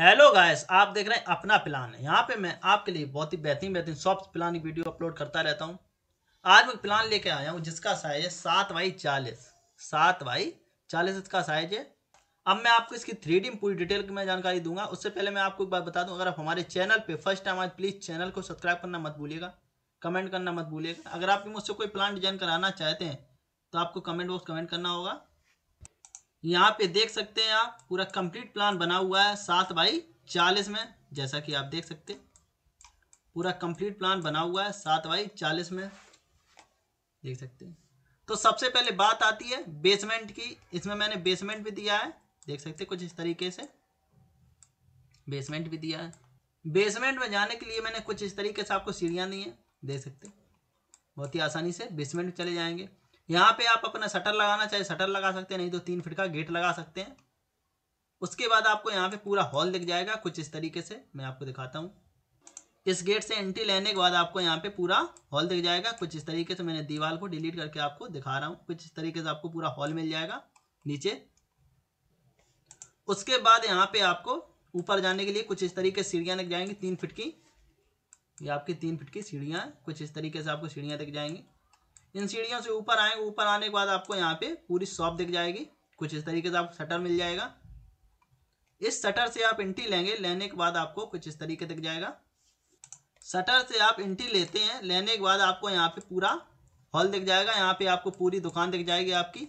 hello guys आप देख रहे हैं अपना प्लान यहाँ पे मैं आपके लिए बहुत ही बेहतरीन बेहतरीन सॉफ्ट प्लान की वीडियो अपलोड करता रहता हूँ आज मैं प्लान लेके आया हूँ जिसका साइज है सात बाई चालीस सात बाई चालीस इसका साइज है अब मैं आपको इसकी थ्री डी पूरी डिटेल की मैं जानकारी दूंगा उससे पहले मैं आपको एक बात बता दूँ अगर आप हमारे चैनल पर फर्स्ट टाइम आज प्लीज़ चैनल को सब्सक्राइब करना मत भूलिएगा कमेंट करना मत भूलिएगा अगर आप मुझसे कोई प्लान डिजाइन कराना चाहते हैं तो आपको कमेंट बॉक्स कमेंट करना होगा यहाँ पे देख सकते हैं आप पूरा कंप्लीट प्लान बना हुआ है सात बाई चालीस में जैसा कि आप देख सकते हैं पूरा कंप्लीट प्लान बना हुआ है सात बाई चालीस में देख सकते हैं तो सबसे पहले बात आती है बेसमेंट की इसमें मैंने बेसमेंट भी दिया है देख सकते कुछ इस तरीके से बेसमेंट भी दिया है बेसमेंट में जाने के लिए मैंने कुछ इस तरीके से आपको सीढ़ियाँ दी हैं देख सकते बहुत ही आसानी से बेसमेंट चले जाएंगे यहाँ पे आप अपना शटर लगाना चाहे शटर लगा सकते हैं नहीं तो तीन फिट का गेट लगा सकते हैं उसके बाद आपको यहाँ पे पूरा हॉल दिख जाएगा कुछ इस तरीके से मैं आपको दिखाता हूँ इस गेट से एंट्री लेने के बाद आपको यहाँ पे पूरा हॉल दिख जाएगा कुछ इस तरीके से मैंने दीवार को डिलीट करके आपको दिखा रहा हूँ कुछ इस तरीके से आपको पूरा हॉल मिल जाएगा नीचे उसके बाद यहाँ पे आपको ऊपर जाने के लिए कुछ इस तरीके सीढ़ियाँ दिख जाएंगी तीन फिट की ये आपकी तीन फिट की सीढ़ियाँ कुछ इस तरीके से आपको सीढ़ियाँ दिख जाएंगी इन सीढ़ियों से ऊपर आएंगे ऊपर आने के बाद आपको यहाँ पे पूरी शॉप दिख जाएगी कुछ इस तरीके से आपको शटर मिल जाएगा इस शटर से आप इंटी लेंगे लेने के बाद आपको कुछ इस तरीके दिख जाएगा शटर से आप इंटी लेते हैं लेने के बाद आपको यहाँ पे पूरा हॉल दिख जाएगा यहाँ पे आपको पूरी दुकान दिख जाएगी आपकी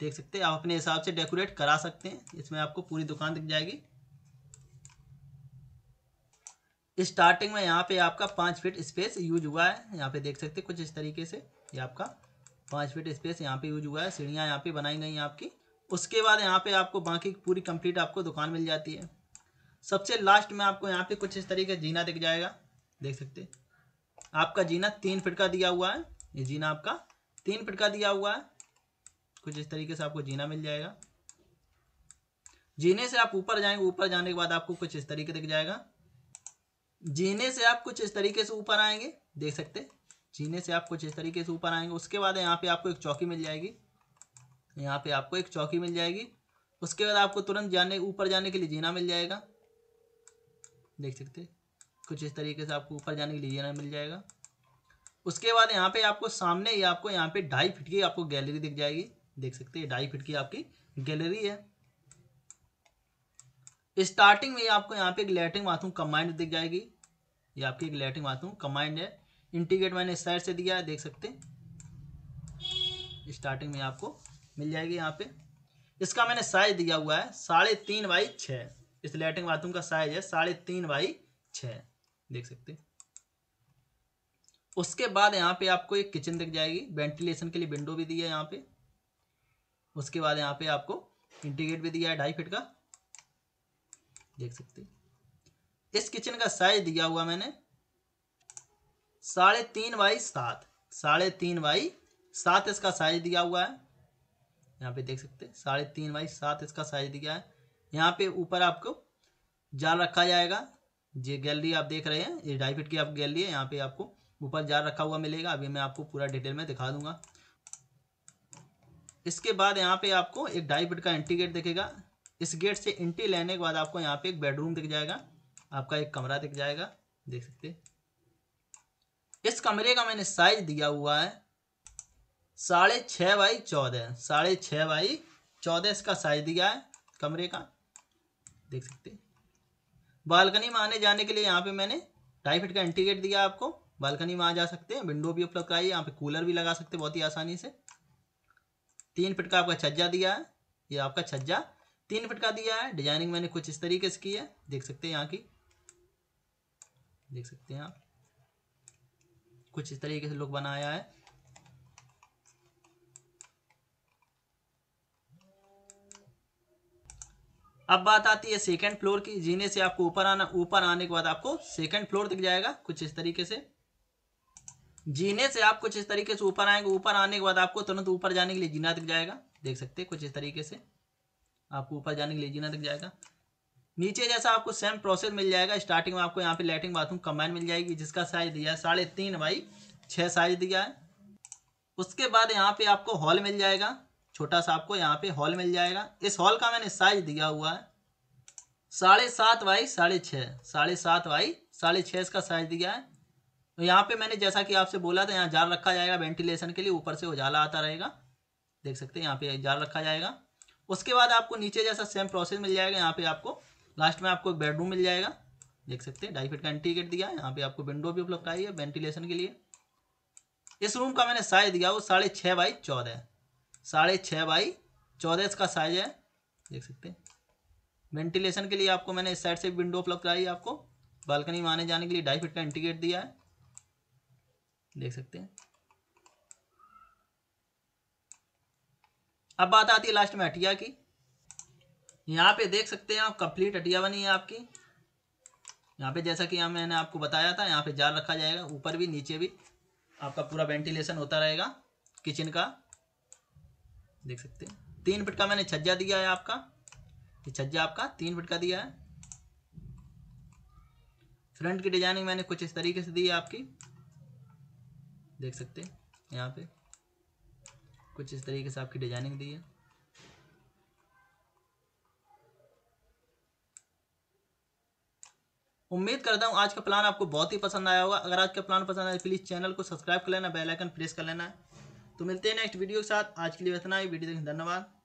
देख सकते हैं आप अपने हिसाब से डेकोरेट करा सकते हैं इसमें आपको पूरी दुकान दिख जाएगी स्टार्टिंग में यहाँ पे आपका पाँच फीट स्पेस यूज हुआ है यहाँ पे देख सकते कुछ इस तरीके से ये आपका पाँच फीट स्पेस यहाँ पे यूज हुआ है सीढ़ियाँ यहाँ पे बनाई गई हैं आपकी उसके बाद यहाँ पे आपको बाकी पूरी कंप्लीट आपको दुकान मिल जाती है सबसे लास्ट में आपको यहाँ पे कुछ इस तरीके जीना दिख जाएगा देख सकते आपका जीना तीन फिट का दिया हुआ है ये जीना आपका तीन फिट का दिया हुआ है कुछ इस तरीके से आपको जीना मिल जाएगा जीने से आप ऊपर जाएंगे ऊपर जाने के बाद आपको कुछ इस तरीके दिख जाएगा जीने से आप कुछ इस तरीके से ऊपर आएंगे देख सकते जीने से आप कुछ इस तरीके से ऊपर आएंगे उसके बाद यहाँ पे आपको एक चौकी मिल जाएगी यहाँ पे आपको एक चौकी मिल जाएगी उसके बाद आपको तुरंत जाने ऊपर जाने के लिए जीना मिल जाएगा देख सकते कुछ इस तरीके से आपको ऊपर जाने के लिए जीना मिल जाएगा उसके बाद यहाँ पे आपको सामने ही आपको यहाँ पे ढाई फिट की आपको गैलरी दिख जाएगी देख सकते हैं ढाई फिट की आपकी गैलरी है स्टार्टिंग में आपको यहाँ पे एक लेटरिन बाथरूम कंबाइंड दिख जाएगी ये आपकी एक लैटिन हूँ कमाइंड है इंटीग्रेट मैंने इस साइड से दिया है देख सकते हैं स्टार्टिंग में आपको मिल जाएगी यहाँ पे इसका मैंने साइज दिया हुआ है साढ़े तीन बाई छ इस लैटिन बाथरूम का साइज है साढ़े तीन बाई छ देख सकते उसके बाद यहाँ पे आपको एक किचन दिख जाएगी वेंटिलेशन के लिए विंडो भी दिया है यहाँ पे उसके बाद यहाँ पे आपको इंटीग्रेट भी दिया है ढाई फिट का देख सकते हैं इस किचन का साइज दिया हुआ मैंने साढ़े तीन बाई सात साढ़े तीन बाई सात इसका साइज दिया हुआ है यहाँ पे देख सकते हैं साढ़े तीन बाई सात इसका साइज दिया है यहाँ पे ऊपर आपको जाल रखा जाएगा ये गैलरी आप देख रहे हैं ये ढाई फिट की आप गैलरी है यहाँ पे आपको ऊपर जाल रखा हुआ मिलेगा अभी मैं आपको पूरा डिटेल में दिखा दूंगा इसके बाद यहाँ पे आपको एक ढाई फिट का एंटी गेट दिखेगा इस गेट से एंट्री लेने के बाद आपको यहाँ पे एक बेडरूम दिख जाएगा आपका एक कमरा दिख जाएगा देख सकते इस कमरे का मैंने साइज दिया हुआ है साढ़े छः बाई चौदह साढ़े छः बाई चौदह इसका साइज दिया है कमरे का देख सकते बालकनी में आने जाने के लिए यहाँ पे मैंने ढाई फिट का इंटीगेट दिया आपको बालकनी में आ जा सकते हैं विंडो भी उपलब्ध कराई यहाँ पे कूलर भी लगा सकते हैं बहुत ही आसानी से तीन फिट का आपका छज्जा दिया है ये आपका छज्जा तीन फिट का दिया है डिजाइनिंग मैंने कुछ इस तरीके से की है देख सकते हैं यहाँ की देख सकते हैं आप कुछ इस तरीके से लुक बनाया है अब बात आती है सेकंड फ्लोर की जीने से आपको ऊपर आना ऊपर आने के बाद आपको सेकंड फ्लोर दिख जाएगा कुछ इस तरीके से जीने से आप कुछ इस तरीके से ऊपर आएंगे ऊपर आने के बाद आपको तुरंत ऊपर जाने के लिए जीना दिख जाएगा देख सकते हैं कुछ इस तरीके से आपको ऊपर जाने के लिए जीना दिख जाएगा नीचे जैसा आपको सेम प्रोसेस मिल जाएगा स्टार्टिंग में आपको यहाँ पे लेटरिन बाथरूम कंबाइन मिल जाएगी जिसका साइज दिया है साढ़े तीन बाई छः साइज दिया है उसके बाद यहाँ पे आपको हॉल मिल जाएगा छोटा सा आपको यहाँ पे हॉल मिल जाएगा इस हॉल का मैंने साइज दिया हुआ है साढ़े सात बाई साढ़े छः साढ़े सात बाई साढ़े छः इसका साइज दिया है तो यहाँ पे मैंने जैसा कि आपसे बोला था यहाँ जाल रखा जाएगा वेंटिलेशन के लिए ऊपर से उजाला आता रहेगा देख सकते हैं यहाँ पे जाल रखा जाएगा उसके बाद आपको नीचे जैसा सेम प्रोसेस मिल जाएगा यहाँ पे आपको लास्ट में आपको एक बेडरूम मिल जाएगा देख सकते हैं ढाई फीट का एंट्री गेट दिया है यहाँ पे आपको विंडो भी उपलब्ध आई है वेंटिलेशन के लिए इस रूम का मैंने साइज दिया वो साढ़े छः बाई चौदह साढ़े छः बाई चौदह इसका साइज है देख सकते हैं वेंटिलेशन के लिए आपको मैंने इस साइड से विंडो उपलब्ध कराई आपको बालकनी में आने जाने के लिए ढाई फिट का इंटीग्रेट दिया है देख सकते हैं अब बात आती है लास्ट में अटिया की यहाँ पे देख सकते हैं आप कंप्लीट हटिया बनी है आपकी यहाँ पे जैसा कि मैंने आपको बताया था यहाँ पे जार रखा जाएगा ऊपर भी नीचे भी आपका पूरा वेंटिलेशन होता रहेगा किचन का देख सकते हैं तीन फिट का मैंने छज्जा दिया है आपका ये छज्जा आपका तीन फिट का दिया है फ्रंट की डिजाइनिंग मैंने कुछ इस तरीके से दी है आपकी देख सकते हैं यहाँ पे कुछ इस तरीके से आपकी डिजाइनिंग दी है उम्मीद करता हूँ आज का प्लान आपको बहुत ही पसंद आया होगा अगर आज का प्लान पसंद आया प्लीज़ चैनल को सब्सक्राइब कर लेना बेलाइकन प्रेस कर लेना तो मिलते हैं नेक्स्ट वीडियो के साथ आज के लिए इतना ही वीडियो देखने धन्यवाद